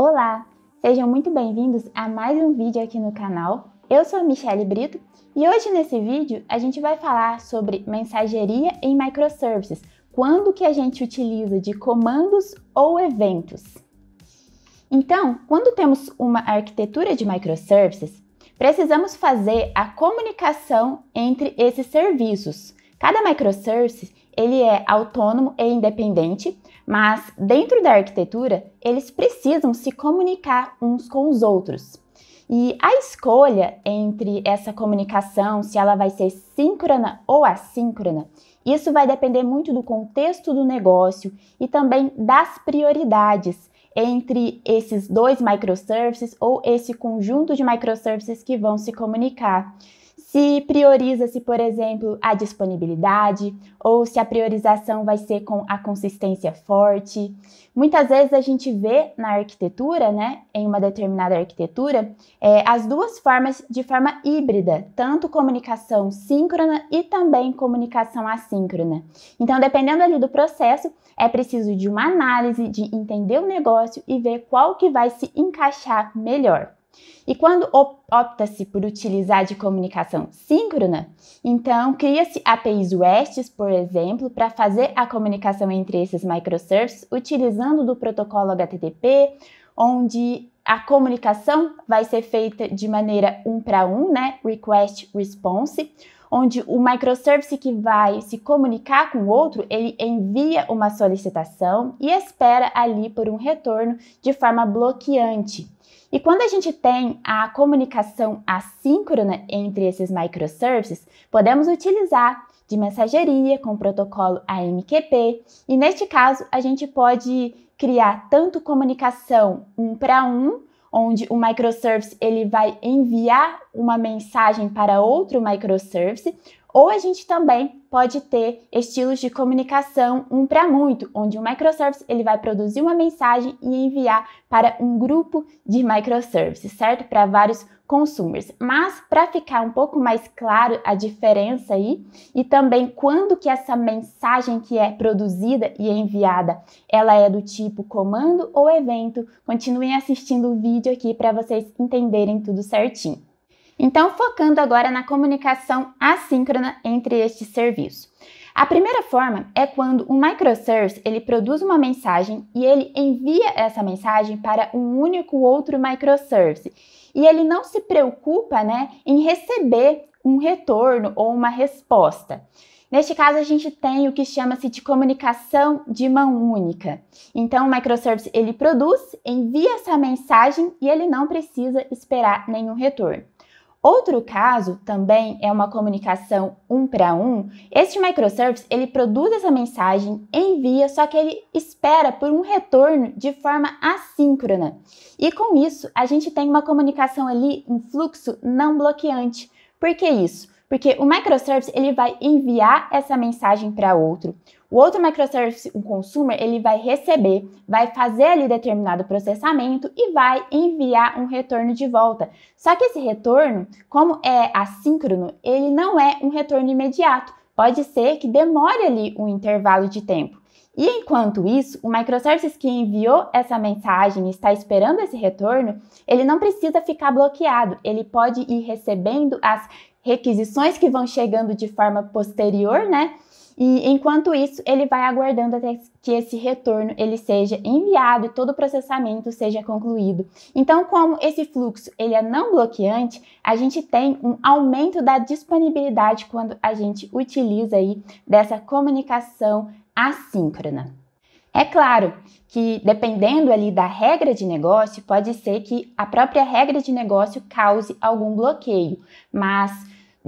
Olá, sejam muito bem-vindos a mais um vídeo aqui no canal. Eu sou a Michelle Brito e hoje nesse vídeo a gente vai falar sobre mensageria em microservices, quando que a gente utiliza de comandos ou eventos. Então, quando temos uma arquitetura de microservices, precisamos fazer a comunicação entre esses serviços. Cada microservice ele é autônomo e independente, mas dentro da arquitetura, eles precisam se comunicar uns com os outros. E a escolha entre essa comunicação, se ela vai ser síncrona ou assíncrona, isso vai depender muito do contexto do negócio e também das prioridades entre esses dois microservices ou esse conjunto de microservices que vão se comunicar se prioriza-se, por exemplo, a disponibilidade ou se a priorização vai ser com a consistência forte. Muitas vezes a gente vê na arquitetura, né, em uma determinada arquitetura, é, as duas formas de forma híbrida, tanto comunicação síncrona e também comunicação assíncrona. Então, dependendo ali do processo, é preciso de uma análise, de entender o negócio e ver qual que vai se encaixar melhor. E quando opta-se por utilizar de comunicação síncrona, então cria-se APIs REST, por exemplo, para fazer a comunicação entre esses microservices utilizando do protocolo HTTP, onde a comunicação vai ser feita de maneira um para um, né? Request response, onde o microservice que vai se comunicar com o outro, ele envia uma solicitação e espera ali por um retorno de forma bloqueante. E quando a gente tem a comunicação assíncrona entre esses microservices, podemos utilizar de mensageria com o protocolo AMQP, e neste caso a gente pode criar tanto comunicação um para um, onde o microservice ele vai enviar uma mensagem para outro microservice, ou a gente também pode ter estilos de comunicação um para muito, onde o um microservice ele vai produzir uma mensagem e enviar para um grupo de microservices, certo? Para vários consumers. Mas para ficar um pouco mais claro a diferença aí e também quando que essa mensagem que é produzida e enviada, ela é do tipo comando ou evento, continuem assistindo o vídeo aqui para vocês entenderem tudo certinho. Então, focando agora na comunicação assíncrona entre estes serviços. A primeira forma é quando um microservice ele produz uma mensagem e ele envia essa mensagem para um único outro microservice. E ele não se preocupa né, em receber um retorno ou uma resposta. Neste caso, a gente tem o que chama-se de comunicação de mão única. Então, o microservice ele produz, envia essa mensagem e ele não precisa esperar nenhum retorno. Outro caso também é uma comunicação um para um. Este microservice ele produz essa mensagem, envia, só que ele espera por um retorno de forma assíncrona. E com isso a gente tem uma comunicação ali, um fluxo não bloqueante. Por que isso? Porque o microservice ele vai enviar essa mensagem para outro. O outro microservice, o consumer, ele vai receber, vai fazer ali determinado processamento e vai enviar um retorno de volta. Só que esse retorno, como é assíncrono, ele não é um retorno imediato. Pode ser que demore ali um intervalo de tempo. E enquanto isso, o microservice que enviou essa mensagem e está esperando esse retorno, ele não precisa ficar bloqueado, ele pode ir recebendo as requisições que vão chegando de forma posterior, né? E enquanto isso, ele vai aguardando até que esse retorno ele seja enviado e todo o processamento seja concluído. Então, como esse fluxo ele é não bloqueante, a gente tem um aumento da disponibilidade quando a gente utiliza aí dessa comunicação assíncrona. É claro que dependendo ali da regra de negócio, pode ser que a própria regra de negócio cause algum bloqueio, mas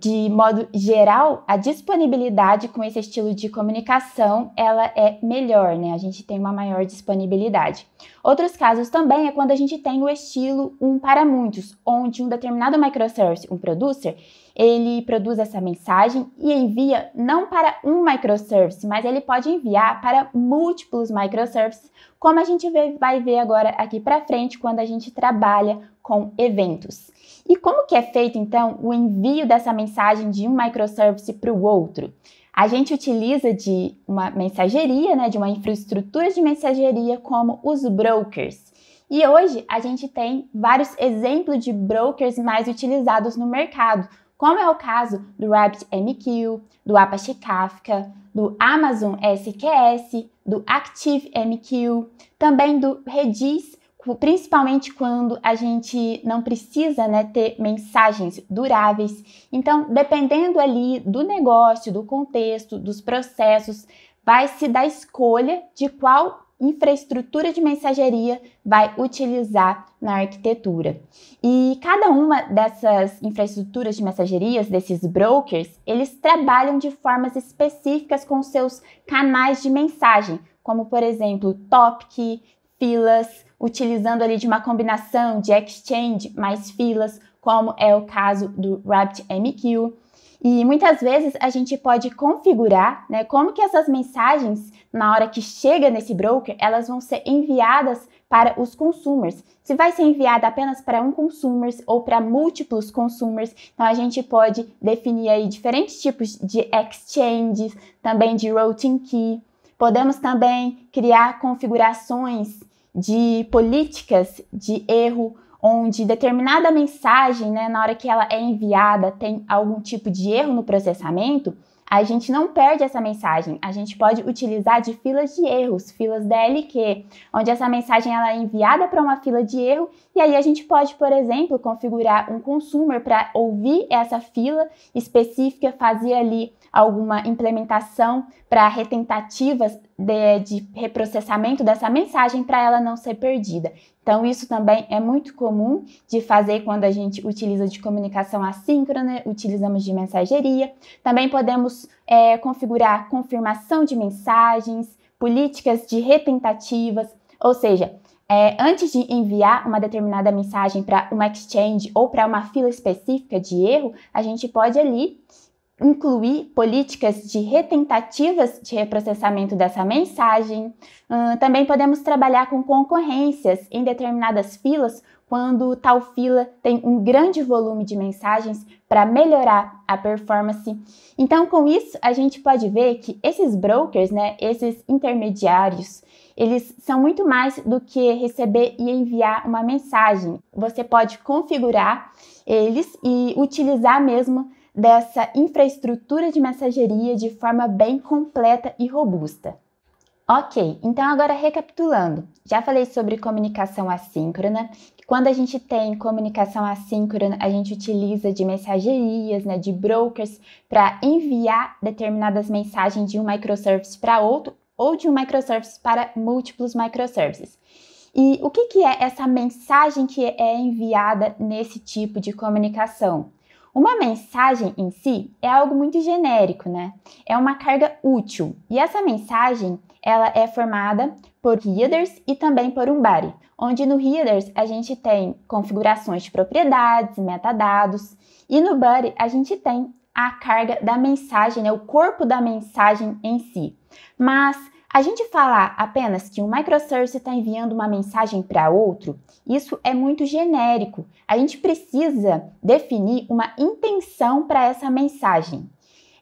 de modo geral, a disponibilidade com esse estilo de comunicação, ela é melhor, né? A gente tem uma maior disponibilidade. Outros casos também é quando a gente tem o estilo um para muitos, onde um determinado microservice, um producer, ele produz essa mensagem e envia não para um microservice, mas ele pode enviar para múltiplos microservices, como a gente vai ver agora aqui para frente quando a gente trabalha com eventos. E como que é feito então o envio dessa mensagem de um microservice para o outro? A gente utiliza de uma mensageria, né, de uma infraestrutura de mensageria como os brokers. E hoje a gente tem vários exemplos de brokers mais utilizados no mercado, como é o caso do RabbitMQ, do Apache Kafka, do Amazon SQS, do ActiveMQ, também do Redis principalmente quando a gente não precisa né, ter mensagens duráveis. Então, dependendo ali do negócio, do contexto, dos processos, vai se dar escolha de qual infraestrutura de mensageria vai utilizar na arquitetura. E cada uma dessas infraestruturas de mensagerias, desses brokers, eles trabalham de formas específicas com seus canais de mensagem, como por exemplo, topic, filas, utilizando ali de uma combinação de exchange mais filas, como é o caso do RabbitMQ. E muitas vezes a gente pode configurar né, como que essas mensagens, na hora que chega nesse broker, elas vão ser enviadas para os consumers. Se vai ser enviada apenas para um consumers ou para múltiplos consumers, então a gente pode definir aí diferentes tipos de exchanges, também de routing key. Podemos também criar configurações de políticas de erro, onde determinada mensagem, né, na hora que ela é enviada, tem algum tipo de erro no processamento, a gente não perde essa mensagem. A gente pode utilizar de filas de erros, filas DLQ, onde essa mensagem ela é enviada para uma fila de erro e aí a gente pode, por exemplo, configurar um consumer para ouvir essa fila específica, fazer ali alguma implementação para retentativas de, de, reprocessamento dessa mensagem para ela não ser perdida. Então, isso também é muito comum de fazer quando a gente utiliza de comunicação assíncrona, utilizamos de mensageria. Também podemos é, configurar confirmação de mensagens, políticas de retentativas, ou seja, é, antes de enviar uma determinada mensagem para uma exchange ou para uma fila específica de erro, a gente pode ali incluir políticas de retentativas de reprocessamento dessa mensagem. Uh, também podemos trabalhar com concorrências em determinadas filas, quando tal fila tem um grande volume de mensagens para melhorar a performance. Então, com isso, a gente pode ver que esses brokers, né, esses intermediários, eles são muito mais do que receber e enviar uma mensagem. Você pode configurar eles e utilizar mesmo dessa infraestrutura de mensageria de forma bem completa e robusta. Ok, então agora recapitulando, já falei sobre comunicação assíncrona. Quando a gente tem comunicação assíncrona, a gente utiliza de mensagerias, né, de brokers, para enviar determinadas mensagens de um microservice para outro ou de um microservice para múltiplos microservices. E o que, que é essa mensagem que é enviada nesse tipo de comunicação? Uma mensagem em si é algo muito genérico, né? É uma carga útil. E essa mensagem, ela é formada por headers e também por um body, onde no headers a gente tem configurações de propriedades, metadados, e no body a gente tem a carga da mensagem, né, o corpo da mensagem em si. Mas a gente falar apenas que um microservice está enviando uma mensagem para outro, isso é muito genérico. A gente precisa definir uma intenção para essa mensagem.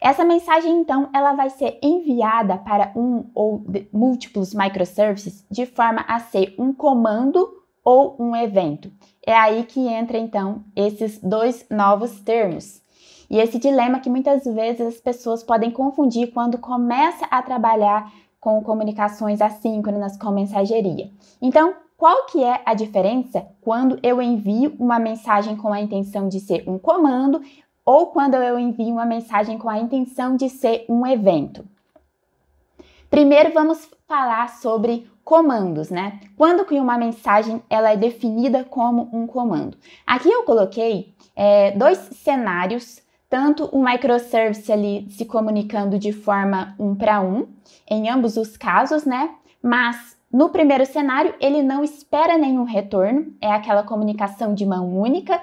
Essa mensagem, então, ela vai ser enviada para um ou múltiplos microservices de forma a ser um comando ou um evento. É aí que entra, então, esses dois novos termos. E esse dilema que muitas vezes as pessoas podem confundir quando começa a trabalhar com comunicações assíncronas com mensageria. Então, qual que é a diferença quando eu envio uma mensagem com a intenção de ser um comando ou quando eu envio uma mensagem com a intenção de ser um evento? Primeiro vamos falar sobre comandos, né? Quando que uma mensagem ela é definida como um comando? Aqui eu coloquei é, dois cenários tanto o microservice ali se comunicando de forma um para um, em ambos os casos, né? Mas no primeiro cenário, ele não espera nenhum retorno, é aquela comunicação de mão única.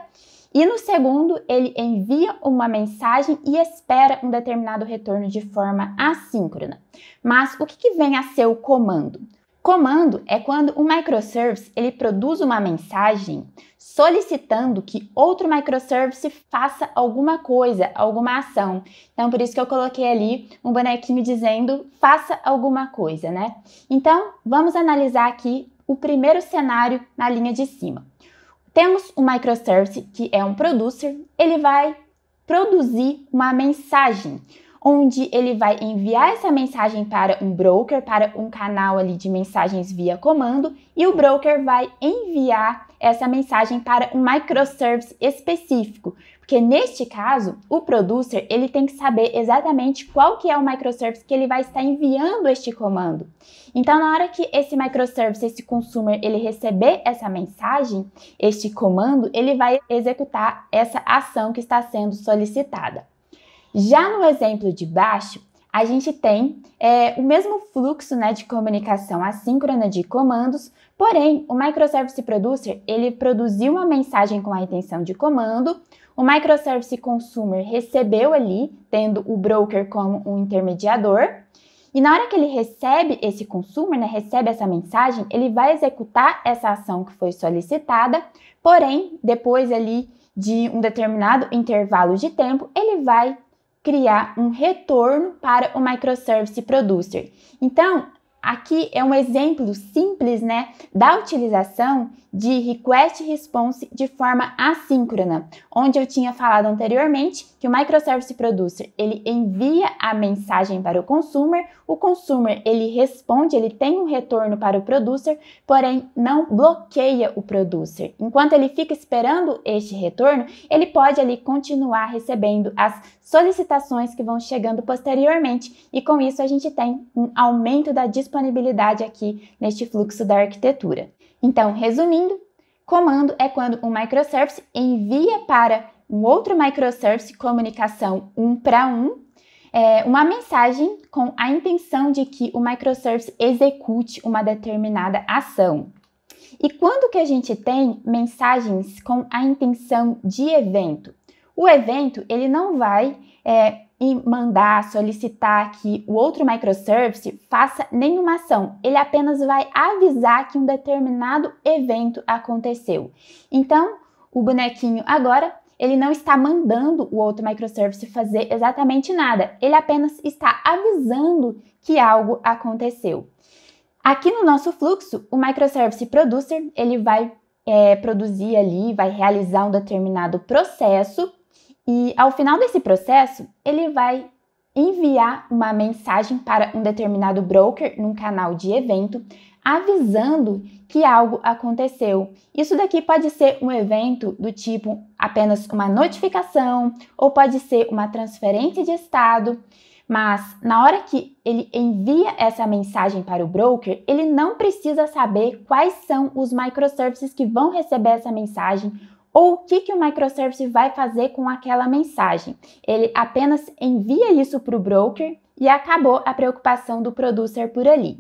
E no segundo, ele envia uma mensagem e espera um determinado retorno de forma assíncrona. Mas o que, que vem a ser o comando? Comando é quando um microservice ele produz uma mensagem solicitando que outro microservice faça alguma coisa, alguma ação. Então, por isso que eu coloquei ali um bonequinho dizendo faça alguma coisa, né? Então, vamos analisar aqui o primeiro cenário na linha de cima. Temos um microservice que é um producer, ele vai produzir uma mensagem onde ele vai enviar essa mensagem para um broker, para um canal ali de mensagens via comando, e o broker vai enviar essa mensagem para um microservice específico, porque neste caso, o producer, ele tem que saber exatamente qual que é o microservice que ele vai estar enviando este comando. Então, na hora que esse microservice, esse consumer, ele receber essa mensagem, este comando, ele vai executar essa ação que está sendo solicitada. Já no exemplo de baixo, a gente tem é, o mesmo fluxo né, de comunicação assíncrona de comandos, porém o microservice producer ele produziu uma mensagem com a intenção de comando, o microservice consumer recebeu ali, tendo o broker como um intermediador, e na hora que ele recebe esse consumer, né, recebe essa mensagem, ele vai executar essa ação que foi solicitada, porém depois ali de um determinado intervalo de tempo, ele vai criar um retorno para o microservice producer. Então, Aqui é um exemplo simples, né, da utilização de request response de forma assíncrona, onde eu tinha falado anteriormente que o microservice producer, ele envia a mensagem para o consumer, o consumer, ele responde, ele tem um retorno para o producer, porém não bloqueia o producer. Enquanto ele fica esperando este retorno, ele pode ali continuar recebendo as solicitações que vão chegando posteriormente e com isso a gente tem um aumento da disponibilidade disponibilidade aqui neste fluxo da arquitetura. Então, resumindo, comando é quando um microservice envia para um outro microservice comunicação um para um é, uma mensagem com a intenção de que o microservice execute uma determinada ação. E quando que a gente tem mensagens com a intenção de evento? O evento ele não vai é, e mandar, solicitar que o outro microservice faça nenhuma ação, ele apenas vai avisar que um determinado evento aconteceu. Então, o bonequinho agora ele não está mandando o outro microservice fazer exatamente nada, ele apenas está avisando que algo aconteceu. Aqui no nosso fluxo, o microservice producer ele vai é, produzir ali, vai realizar um determinado processo e ao final desse processo, ele vai enviar uma mensagem para um determinado broker num canal de evento, avisando que algo aconteceu. Isso daqui pode ser um evento do tipo apenas uma notificação ou pode ser uma transferência de estado. Mas na hora que ele envia essa mensagem para o broker, ele não precisa saber quais são os microservices que vão receber essa mensagem ou o que, que o microservice vai fazer com aquela mensagem. Ele apenas envia isso para o broker e acabou a preocupação do producer por ali.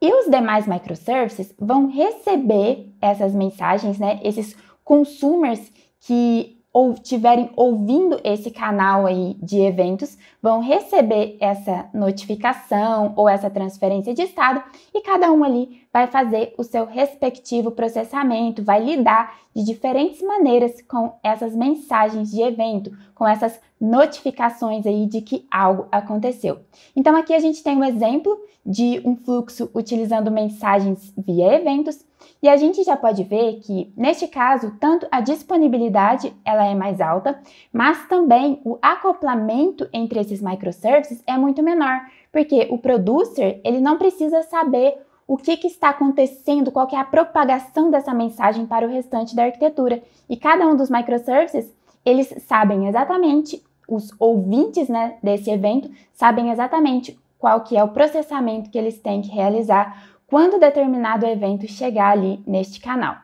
E os demais microservices vão receber essas mensagens, né, esses consumers que ou tiverem ouvindo esse canal aí de eventos, vão receber essa notificação ou essa transferência de estado e cada um ali vai fazer o seu respectivo processamento, vai lidar de diferentes maneiras com essas mensagens de evento, com essas notificações aí de que algo aconteceu. Então aqui a gente tem um exemplo de um fluxo utilizando mensagens via eventos e a gente já pode ver que, neste caso, tanto a disponibilidade ela é mais alta, mas também o acoplamento entre esses microservices é muito menor, porque o producer ele não precisa saber o que, que, está acontecendo, qual é a propagação dessa mensagem para o restante da arquitetura. E cada um dos microservices, eles sabem exatamente, os ouvintes né, desse evento sabem exatamente qual que é o processamento que eles têm que realizar, quando determinado evento chegar ali neste canal.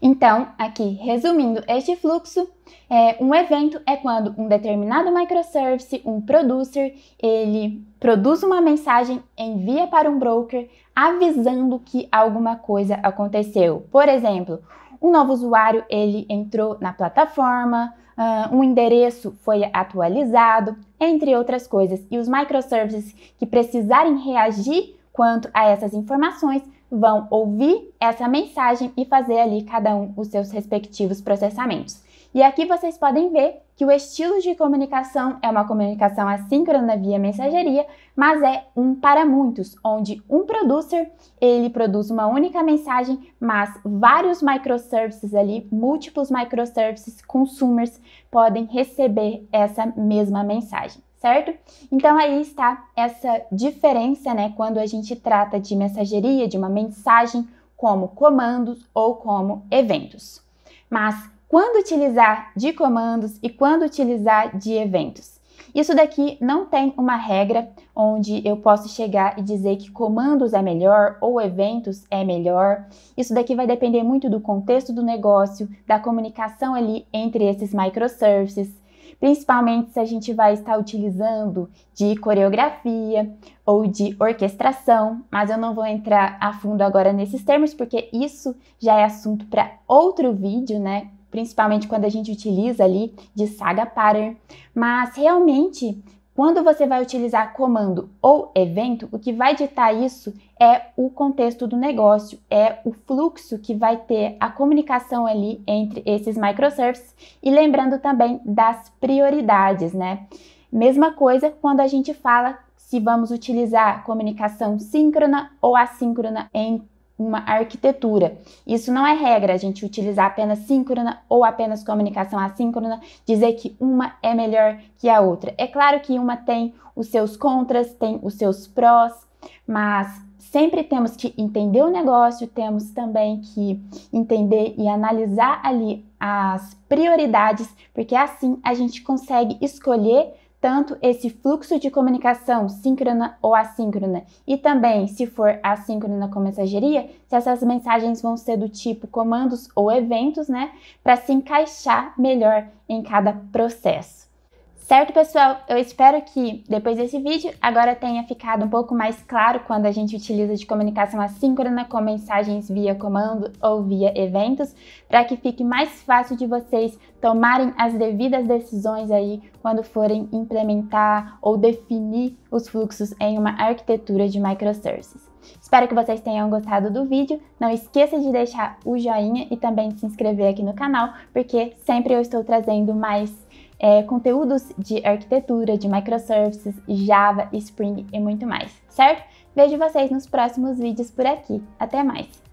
Então, aqui resumindo este fluxo, é, um evento é quando um determinado microservice, um producer, ele produz uma mensagem, envia para um broker avisando que alguma coisa aconteceu. Por exemplo, um novo usuário ele entrou na plataforma, uh, um endereço foi atualizado, entre outras coisas. E os microservices que precisarem reagir quanto a essas informações, vão ouvir essa mensagem e fazer ali cada um os seus respectivos processamentos. E aqui vocês podem ver que o estilo de comunicação é uma comunicação assíncrona via mensageria, mas é um para muitos, onde um producer, ele produz uma única mensagem, mas vários microservices ali, múltiplos microservices consumers podem receber essa mesma mensagem certo? Então aí está essa diferença, né, quando a gente trata de mensageria, de uma mensagem como comandos ou como eventos. Mas quando utilizar de comandos e quando utilizar de eventos? Isso daqui não tem uma regra onde eu posso chegar e dizer que comandos é melhor ou eventos é melhor. Isso daqui vai depender muito do contexto do negócio, da comunicação ali entre esses microservices, principalmente se a gente vai estar utilizando de coreografia ou de orquestração, mas eu não vou entrar a fundo agora nesses termos, porque isso já é assunto para outro vídeo, né? Principalmente quando a gente utiliza ali de saga pattern, mas realmente quando você vai utilizar comando ou evento, o que vai ditar isso é o contexto do negócio, é o fluxo que vai ter a comunicação ali entre esses microservices e lembrando também das prioridades, né? Mesma coisa quando a gente fala se vamos utilizar comunicação síncrona ou assíncrona em uma arquitetura. Isso não é regra, a gente utilizar apenas síncrona ou apenas comunicação assíncrona, dizer que uma é melhor que a outra. É claro que uma tem os seus contras, tem os seus prós, mas sempre temos que entender o negócio, temos também que entender e analisar ali as prioridades, porque assim a gente consegue escolher tanto esse fluxo de comunicação síncrona ou assíncrona, e também, se for assíncrona com mensageria, se essas mensagens vão ser do tipo comandos ou eventos, né, para se encaixar melhor em cada processo. Certo, pessoal? Eu espero que depois desse vídeo agora tenha ficado um pouco mais claro quando a gente utiliza de comunicação assíncrona com mensagens via comando ou via eventos, para que fique mais fácil de vocês tomarem as devidas decisões aí quando forem implementar ou definir os fluxos em uma arquitetura de microservices. Espero que vocês tenham gostado do vídeo. Não esqueça de deixar o joinha e também de se inscrever aqui no canal, porque sempre eu estou trazendo mais é, conteúdos de arquitetura, de microservices, Java, Spring e muito mais, certo? Vejo vocês nos próximos vídeos por aqui. Até mais!